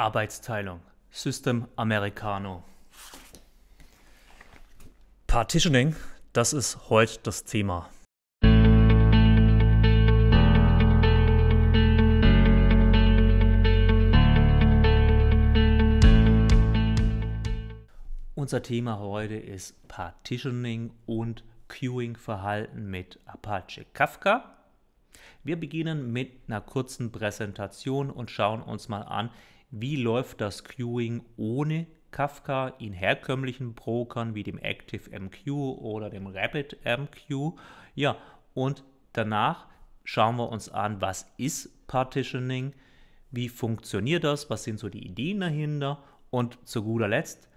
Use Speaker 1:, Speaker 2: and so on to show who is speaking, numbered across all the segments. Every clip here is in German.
Speaker 1: Arbeitsteilung. System Americano. Partitioning, das ist heute das Thema. Unser Thema heute ist Partitioning und Queuing-Verhalten mit Apache Kafka. Wir beginnen mit einer kurzen Präsentation und schauen uns mal an, wie läuft das Queuing ohne Kafka in herkömmlichen Brokern wie dem ActiveMQ oder dem RabbitMQ. Ja, und danach schauen wir uns an, was ist Partitioning, wie funktioniert das, was sind so die Ideen dahinter und zu guter Letzt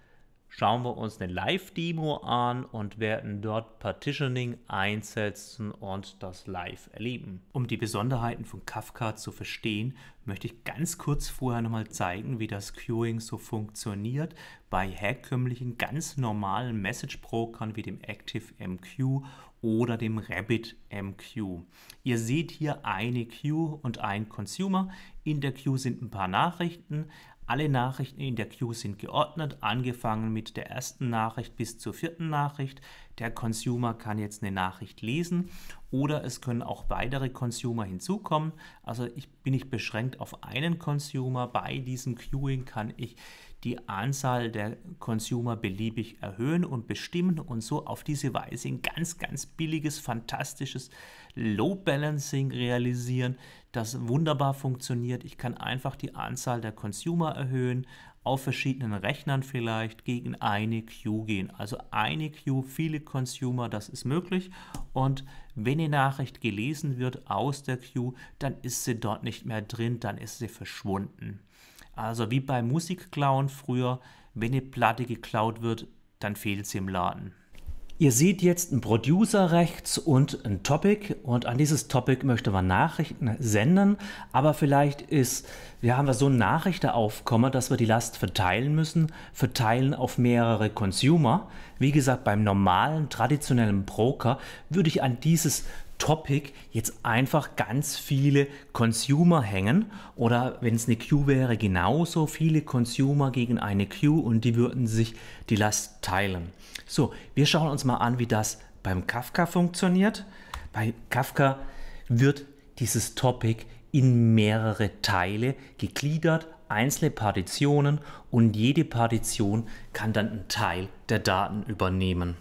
Speaker 1: schauen wir uns eine Live-Demo an und werden dort Partitioning einsetzen und das live erleben. Um die Besonderheiten von Kafka zu verstehen, möchte ich ganz kurz vorher nochmal zeigen, wie das Queuing so funktioniert bei herkömmlichen, ganz normalen Message-Brokern wie dem ActiveMQ oder dem RabbitMQ. Ihr seht hier eine Queue und einen Consumer. In der Queue sind ein paar Nachrichten. Alle Nachrichten in der Queue sind geordnet, angefangen mit der ersten Nachricht bis zur vierten Nachricht. Der Consumer kann jetzt eine Nachricht lesen oder es können auch weitere Consumer hinzukommen. Also ich bin nicht beschränkt auf einen Consumer. Bei diesem Queuing kann ich die Anzahl der Consumer beliebig erhöhen und bestimmen und so auf diese Weise ein ganz, ganz billiges, fantastisches Load Balancing realisieren, das wunderbar funktioniert. Ich kann einfach die Anzahl der Consumer erhöhen, auf verschiedenen Rechnern vielleicht gegen eine Queue gehen. Also eine Queue, viele Consumer, das ist möglich. Und wenn eine Nachricht gelesen wird aus der Queue, dann ist sie dort nicht mehr drin, dann ist sie verschwunden. Also wie bei Musikklauen früher, wenn eine Platte geklaut wird, dann fehlt sie im Laden. Ihr seht jetzt einen Producer rechts und ein Topic und an dieses Topic möchte man Nachrichten senden, aber vielleicht ist, wir haben so ein Nachrichtenaufkommen, dass wir die Last verteilen müssen, verteilen auf mehrere Consumer. Wie gesagt, beim normalen, traditionellen Broker würde ich an dieses Topic jetzt einfach ganz viele Consumer hängen oder wenn es eine Queue wäre, genauso viele Consumer gegen eine Queue und die würden sich die Last teilen. So, wir schauen uns mal an, wie das beim Kafka funktioniert. Bei Kafka wird dieses Topic in mehrere Teile gegliedert, einzelne Partitionen und jede Partition kann dann einen Teil der Daten übernehmen.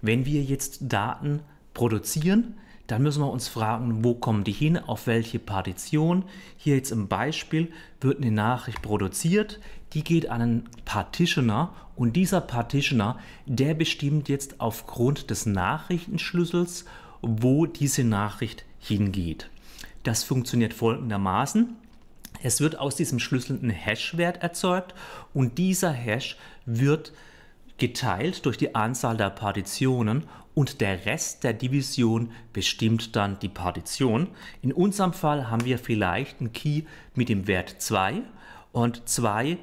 Speaker 1: Wenn wir jetzt Daten produzieren, dann müssen wir uns fragen, wo kommen die hin, auf welche Partition. Hier jetzt im Beispiel wird eine Nachricht produziert, die geht an einen Partitioner und dieser Partitioner, der bestimmt jetzt aufgrund des Nachrichtenschlüssels, wo diese Nachricht hingeht. Das funktioniert folgendermaßen. Es wird aus diesem Schlüssel ein Hash-Wert erzeugt und dieser Hash wird geteilt durch die Anzahl der Partitionen und der Rest der Division bestimmt dann die Partition. In unserem Fall haben wir vielleicht einen Key mit dem Wert 2 und 2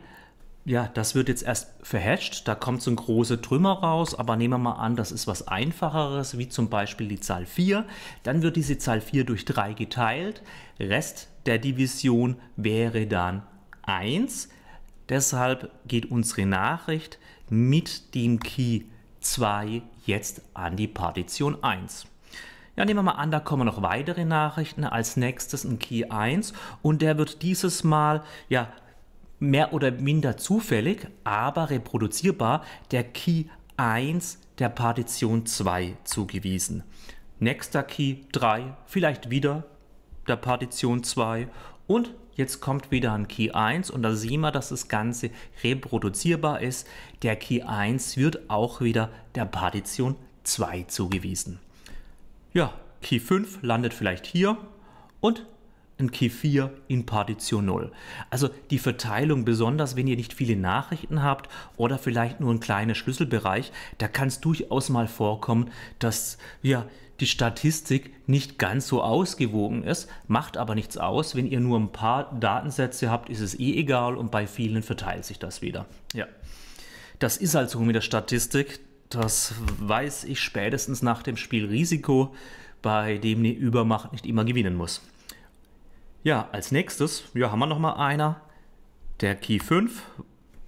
Speaker 1: ja, das wird jetzt erst verhasht, da kommt so ein großer Trümmer raus, aber nehmen wir mal an, das ist was einfacheres, wie zum Beispiel die Zahl 4. Dann wird diese Zahl 4 durch 3 geteilt, Rest der Division wäre dann 1. Deshalb geht unsere Nachricht mit dem Key 2 jetzt an die Partition 1. Ja, nehmen wir mal an, da kommen noch weitere Nachrichten. Als nächstes ein Key 1 und der wird dieses Mal ja mehr oder minder zufällig, aber reproduzierbar der Key 1 der Partition 2 zugewiesen. Nächster Key 3, vielleicht wieder der Partition 2 und Jetzt kommt wieder ein Key 1 und da sehen wir, dass das Ganze reproduzierbar ist. Der Key 1 wird auch wieder der Partition 2 zugewiesen. Ja, Key 5 landet vielleicht hier und ein Kefir in Partition 0. Also die Verteilung, besonders wenn ihr nicht viele Nachrichten habt oder vielleicht nur ein kleiner Schlüsselbereich, da kann es durchaus mal vorkommen, dass ja, die Statistik nicht ganz so ausgewogen ist, macht aber nichts aus. Wenn ihr nur ein paar Datensätze habt, ist es eh egal und bei vielen verteilt sich das wieder. Ja. Das ist halt so mit der Statistik. Das weiß ich spätestens nach dem Spiel Risiko, bei dem die Übermacht nicht immer gewinnen muss. Ja, als nächstes ja, haben wir noch mal einer, der Key 5,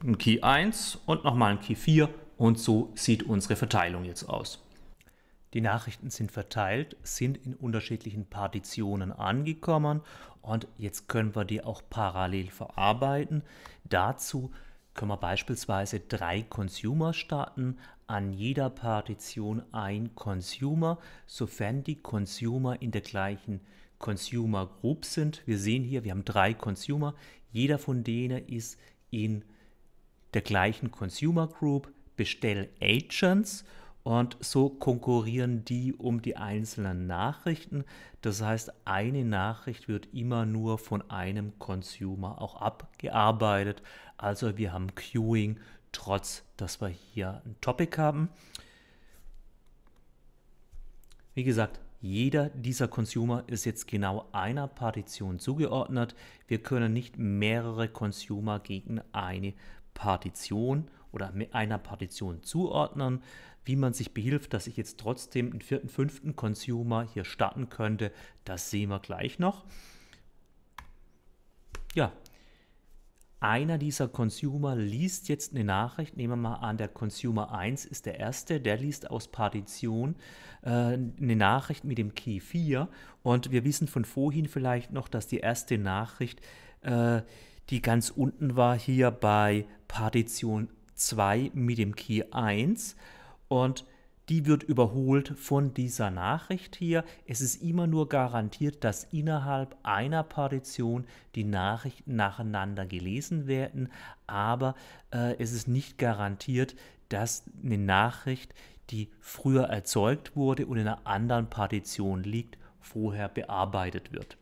Speaker 1: ein Key 1 und noch mal ein Key 4 und so sieht unsere Verteilung jetzt aus. Die Nachrichten sind verteilt, sind in unterschiedlichen Partitionen angekommen und jetzt können wir die auch parallel verarbeiten. Dazu können wir beispielsweise drei Consumer starten, an jeder Partition ein Consumer, sofern die Consumer in der gleichen Consumer Groups sind. Wir sehen hier, wir haben drei Consumer. Jeder von denen ist in der gleichen Consumer Group, Bestell Agents und so konkurrieren die um die einzelnen Nachrichten. Das heißt, eine Nachricht wird immer nur von einem Consumer auch abgearbeitet. Also wir haben Queuing, trotz dass wir hier ein Topic haben. Wie gesagt, jeder dieser Consumer ist jetzt genau einer Partition zugeordnet. Wir können nicht mehrere Consumer gegen eine Partition oder mit einer Partition zuordnen. Wie man sich behilft, dass ich jetzt trotzdem einen vierten, fünften Consumer hier starten könnte, das sehen wir gleich noch. Ja, einer dieser Consumer liest jetzt eine Nachricht, nehmen wir mal an, der Consumer 1 ist der erste, der liest aus Partition äh, eine Nachricht mit dem Key 4 und wir wissen von vorhin vielleicht noch, dass die erste Nachricht, äh, die ganz unten war, hier bei Partition 2 mit dem Key 1 und die wird überholt von dieser Nachricht hier. Es ist immer nur garantiert, dass innerhalb einer Partition die Nachrichten nacheinander gelesen werden, aber äh, es ist nicht garantiert, dass eine Nachricht, die früher erzeugt wurde und in einer anderen Partition liegt, vorher bearbeitet wird.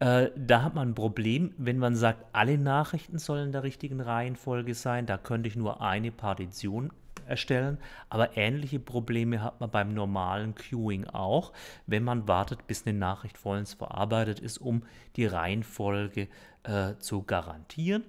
Speaker 1: Äh, da hat man ein Problem, wenn man sagt, alle Nachrichten sollen in der richtigen Reihenfolge sein. Da könnte ich nur eine Partition erstellen. Aber ähnliche Probleme hat man beim normalen Queuing auch, wenn man wartet, bis eine Nachricht vollends verarbeitet ist, um die Reihenfolge äh, zu garantieren.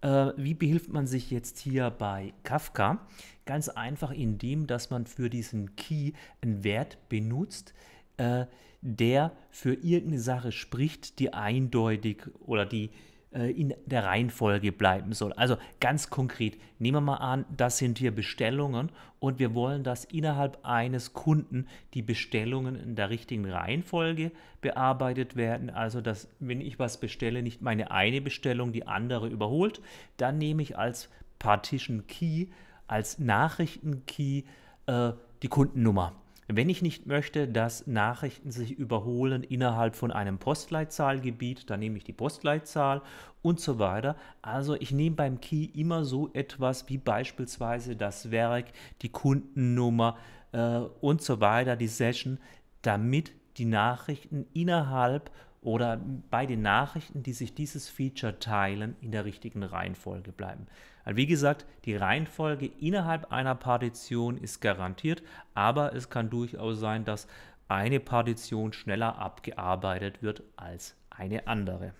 Speaker 1: Äh, wie behilft man sich jetzt hier bei Kafka? Ganz einfach, indem dass man für diesen Key einen Wert benutzt, äh, der für irgendeine Sache spricht, die eindeutig oder die, äh, in der Reihenfolge bleiben soll. Also ganz konkret, nehmen wir mal an, das sind hier Bestellungen und wir wollen, dass innerhalb eines Kunden die Bestellungen in der richtigen Reihenfolge bearbeitet werden. Also dass, wenn ich was bestelle, nicht meine eine Bestellung die andere überholt. Dann nehme ich als Partition Key, als Nachrichten Key äh, die Kundennummer. Wenn ich nicht möchte, dass Nachrichten sich überholen innerhalb von einem Postleitzahlgebiet, dann nehme ich die Postleitzahl und so weiter. Also ich nehme beim Key immer so etwas wie beispielsweise das Werk, die Kundennummer äh, und so weiter, die Session, damit die Nachrichten innerhalb von oder bei den Nachrichten, die sich dieses Feature teilen, in der richtigen Reihenfolge bleiben. Also wie gesagt, die Reihenfolge innerhalb einer Partition ist garantiert, aber es kann durchaus sein, dass eine Partition schneller abgearbeitet wird als eine andere.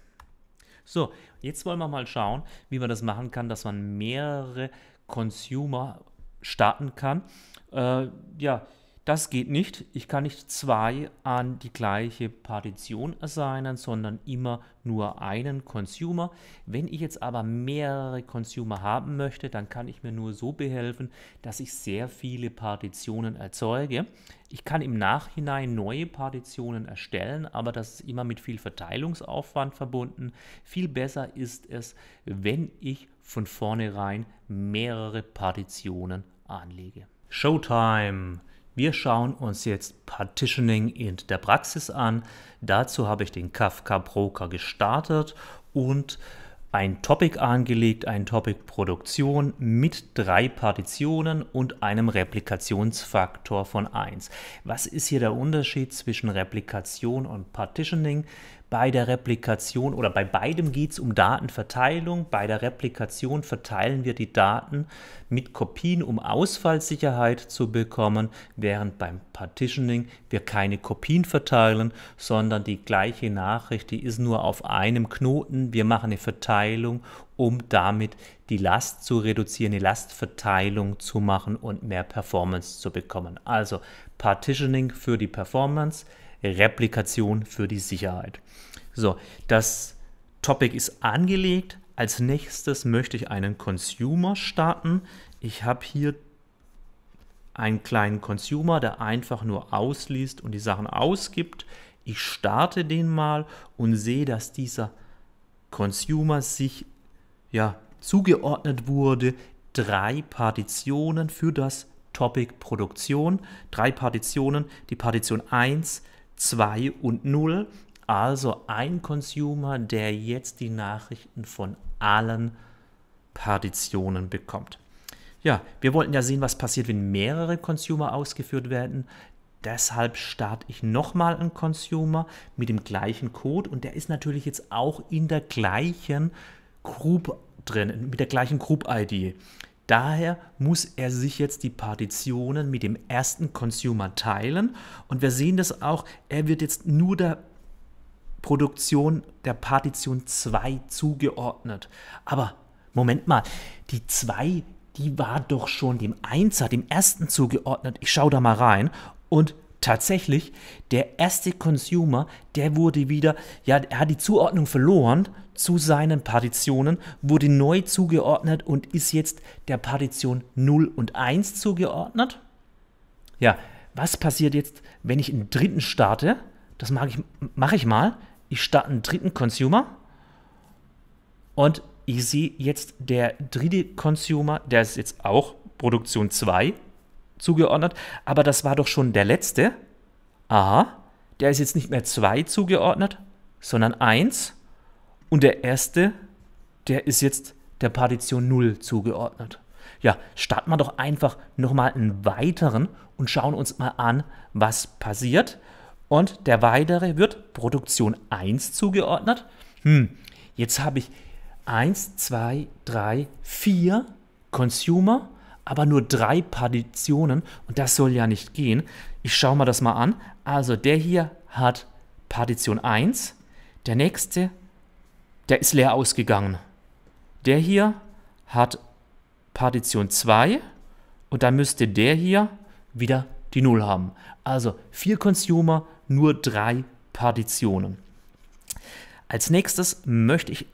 Speaker 1: So, jetzt wollen wir mal schauen, wie man das machen kann, dass man mehrere Consumer starten kann. Äh, ja, das geht nicht. Ich kann nicht zwei an die gleiche Partition assignen, sondern immer nur einen Consumer. Wenn ich jetzt aber mehrere Consumer haben möchte, dann kann ich mir nur so behelfen, dass ich sehr viele Partitionen erzeuge. Ich kann im Nachhinein neue Partitionen erstellen, aber das ist immer mit viel Verteilungsaufwand verbunden. Viel besser ist es, wenn ich von vornherein mehrere Partitionen anlege. Showtime! Wir schauen uns jetzt Partitioning in der Praxis an. Dazu habe ich den Kafka Broker gestartet und ein Topic angelegt, ein Topic Produktion mit drei Partitionen und einem Replikationsfaktor von 1. Was ist hier der Unterschied zwischen Replikation und Partitioning? Bei der Replikation oder bei beidem geht es um Datenverteilung. Bei der Replikation verteilen wir die Daten mit Kopien, um Ausfallsicherheit zu bekommen, während beim Partitioning wir keine Kopien verteilen, sondern die gleiche Nachricht, die ist nur auf einem Knoten. Wir machen eine Verteilung, um damit die Last zu reduzieren, die Lastverteilung zu machen und mehr Performance zu bekommen. Also Partitioning für die Performance, Replikation für die Sicherheit. So, das Topic ist angelegt. Als nächstes möchte ich einen Consumer starten. Ich habe hier einen kleinen Consumer, der einfach nur ausliest und die Sachen ausgibt. Ich starte den mal und sehe, dass dieser Consumer sich ja, zugeordnet wurde. Drei Partitionen für das Topic Produktion. Drei Partitionen. Die Partition 1 2 und 0. Also ein Consumer, der jetzt die Nachrichten von allen Partitionen bekommt. Ja, wir wollten ja sehen, was passiert, wenn mehrere Consumer ausgeführt werden. Deshalb starte ich nochmal einen Consumer mit dem gleichen Code und der ist natürlich jetzt auch in der gleichen Group drin, mit der gleichen Group-ID. Daher muss er sich jetzt die Partitionen mit dem ersten Consumer teilen. Und wir sehen das auch, er wird jetzt nur der Produktion der Partition 2 zugeordnet. Aber Moment mal, die 2, die war doch schon dem 1er, dem ersten zugeordnet. Ich schaue da mal rein und tatsächlich der erste Consumer, der wurde wieder, ja, er hat die Zuordnung verloren zu seinen Partitionen, wurde neu zugeordnet und ist jetzt der Partition 0 und 1 zugeordnet. Ja, was passiert jetzt, wenn ich einen dritten starte? Das mache ich, mach ich mal. Ich starte einen dritten Consumer und ich sehe jetzt der dritte Consumer, der ist jetzt auch Produktion 2 zugeordnet, aber das war doch schon der letzte. Aha, der ist jetzt nicht mehr 2 zugeordnet, sondern 1. Und der erste, der ist jetzt der Partition 0 zugeordnet. Ja, starten wir doch einfach nochmal einen weiteren und schauen uns mal an, was passiert. Und der weitere wird Produktion 1 zugeordnet. Hm, jetzt habe ich 1, 2, 3, 4 Consumer aber nur drei Partitionen und das soll ja nicht gehen. Ich schaue mir das mal an. Also der hier hat Partition 1, der nächste, der ist leer ausgegangen. Der hier hat Partition 2 und dann müsste der hier wieder die 0 haben. Also vier Consumer, nur drei Partitionen. Als nächstes möchte ich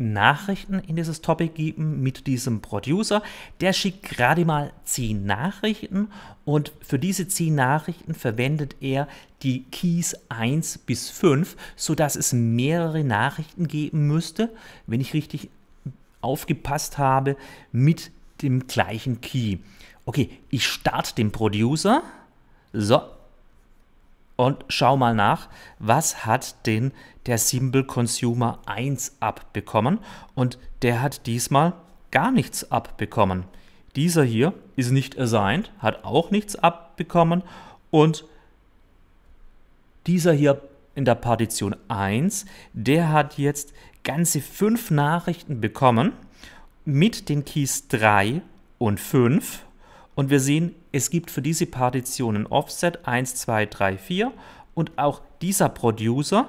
Speaker 1: Nachrichten in dieses Topic geben mit diesem Producer. Der schickt gerade mal 10 Nachrichten und für diese 10 Nachrichten verwendet er die Keys 1 bis 5, sodass es mehrere Nachrichten geben müsste, wenn ich richtig aufgepasst habe, mit dem gleichen Key. Okay, ich starte den Producer. So, und schau mal nach, was hat denn der Simple Consumer 1 abbekommen und der hat diesmal gar nichts abbekommen. Dieser hier ist nicht assigned, hat auch nichts abbekommen und dieser hier in der Partition 1, der hat jetzt ganze fünf Nachrichten bekommen mit den Keys 3 und 5 und wir sehen, es gibt für diese Partitionen Offset 1, 2, 3, 4 und auch dieser Producer,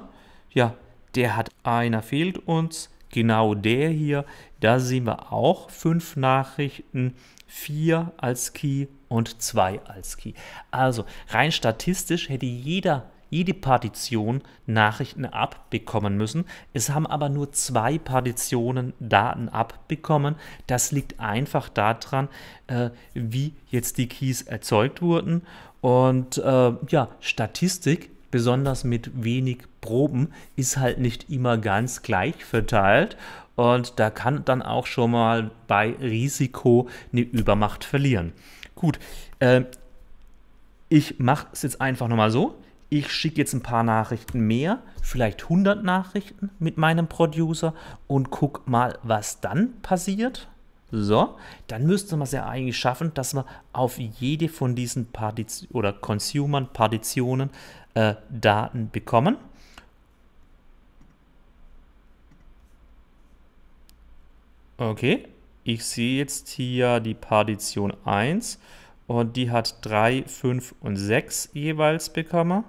Speaker 1: ja, der hat einer fehlt uns, genau der hier, da sehen wir auch fünf Nachrichten, 4 als Key und 2 als Key. Also rein statistisch hätte jeder jede Partition Nachrichten abbekommen müssen. Es haben aber nur zwei Partitionen Daten abbekommen. Das liegt einfach daran, äh, wie jetzt die Keys erzeugt wurden. Und äh, ja, Statistik, besonders mit wenig Proben, ist halt nicht immer ganz gleich verteilt. Und da kann dann auch schon mal bei Risiko eine Übermacht verlieren. Gut, äh, ich mache es jetzt einfach nochmal so ich schicke jetzt ein paar Nachrichten mehr, vielleicht 100 Nachrichten mit meinem Producer und guck mal, was dann passiert. So, dann müsste man es ja eigentlich schaffen, dass man auf jede von diesen Partiz oder Consumern, Partitionen äh, Daten bekommen. Okay, ich sehe jetzt hier die Partition 1 und die hat 3, 5 und 6 jeweils bekommen.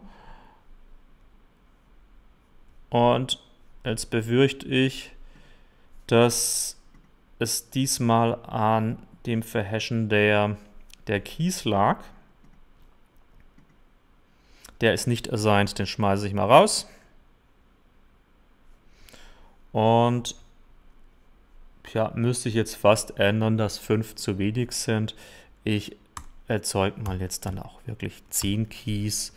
Speaker 1: Und jetzt befürchte ich, dass es diesmal an dem Verhashen der, der Keys lag. Der ist nicht assigned, den schmeiße ich mal raus. Und ja, müsste ich jetzt fast ändern, dass 5 zu wenig sind. Ich erzeuge mal jetzt dann auch wirklich 10 Keys.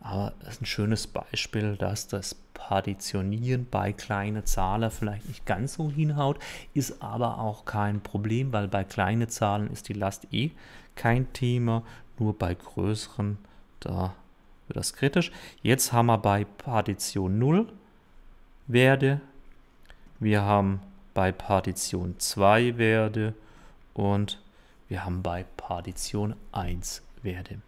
Speaker 1: Aber das ist ein schönes Beispiel, dass das Partitionieren bei kleinen Zahlen vielleicht nicht ganz so hinhaut, ist aber auch kein Problem, weil bei kleinen Zahlen ist die Last eh kein Thema, nur bei größeren, da wird das kritisch. Jetzt haben wir bei Partition 0 Werte, wir haben bei Partition 2 Werte und wir haben bei Partition 1 Werte.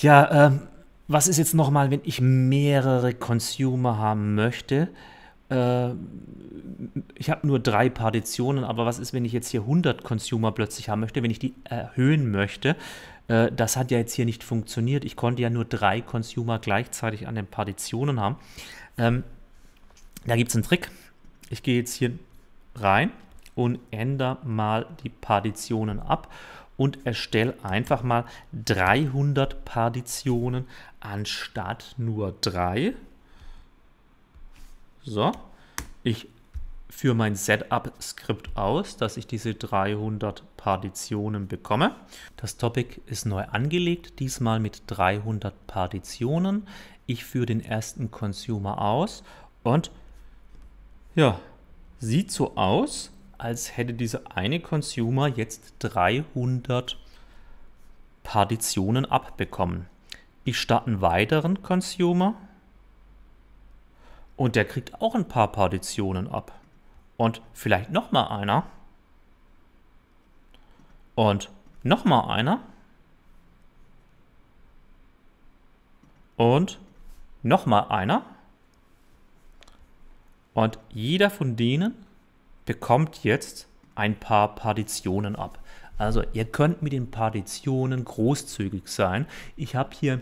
Speaker 1: Tja, ähm, was ist jetzt nochmal, wenn ich mehrere Consumer haben möchte? Ähm, ich habe nur drei Partitionen, aber was ist, wenn ich jetzt hier 100 Consumer plötzlich haben möchte, wenn ich die erhöhen möchte? Äh, das hat ja jetzt hier nicht funktioniert. Ich konnte ja nur drei Consumer gleichzeitig an den Partitionen haben. Ähm, da gibt es einen Trick. Ich gehe jetzt hier rein und ändere mal die Partitionen ab und erstelle einfach mal 300 Partitionen anstatt nur 3. So, ich führe mein Setup-Skript aus, dass ich diese 300 Partitionen bekomme. Das Topic ist neu angelegt, diesmal mit 300 Partitionen. Ich führe den ersten Consumer aus und ja, sieht so aus, als hätte dieser eine Consumer jetzt 300 Partitionen abbekommen. Ich starte einen weiteren Consumer und der kriegt auch ein paar Partitionen ab. Und vielleicht nochmal einer. Und nochmal einer. Und nochmal einer. Und jeder von denen bekommt jetzt ein paar Partitionen ab. Also ihr könnt mit den Partitionen großzügig sein. Ich habe hier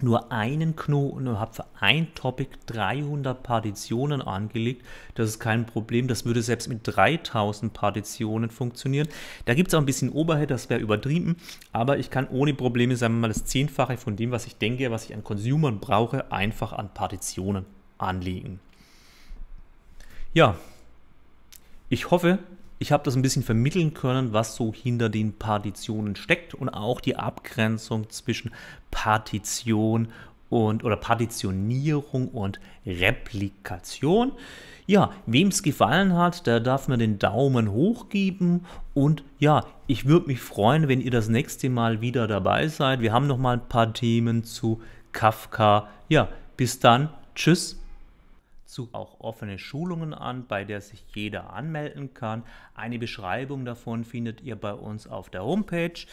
Speaker 1: nur einen Knoten und habe für ein Topic 300 Partitionen angelegt. Das ist kein Problem. Das würde selbst mit 3000 Partitionen funktionieren. Da gibt es auch ein bisschen Oberhead, das wäre übertrieben. Aber ich kann ohne Probleme, sagen wir mal, das Zehnfache von dem, was ich denke, was ich an Consumern brauche, einfach an Partitionen anlegen. Ja, ich hoffe, ich habe das ein bisschen vermitteln können, was so hinter den Partitionen steckt und auch die Abgrenzung zwischen Partition und oder Partitionierung und Replikation. Ja, wem es gefallen hat, der darf mir den Daumen hoch geben und ja, ich würde mich freuen, wenn ihr das nächste Mal wieder dabei seid. Wir haben noch mal ein paar Themen zu Kafka. Ja, bis dann. Tschüss dazu auch offene Schulungen an, bei der sich jeder anmelden kann. Eine Beschreibung davon findet ihr bei uns auf der Homepage.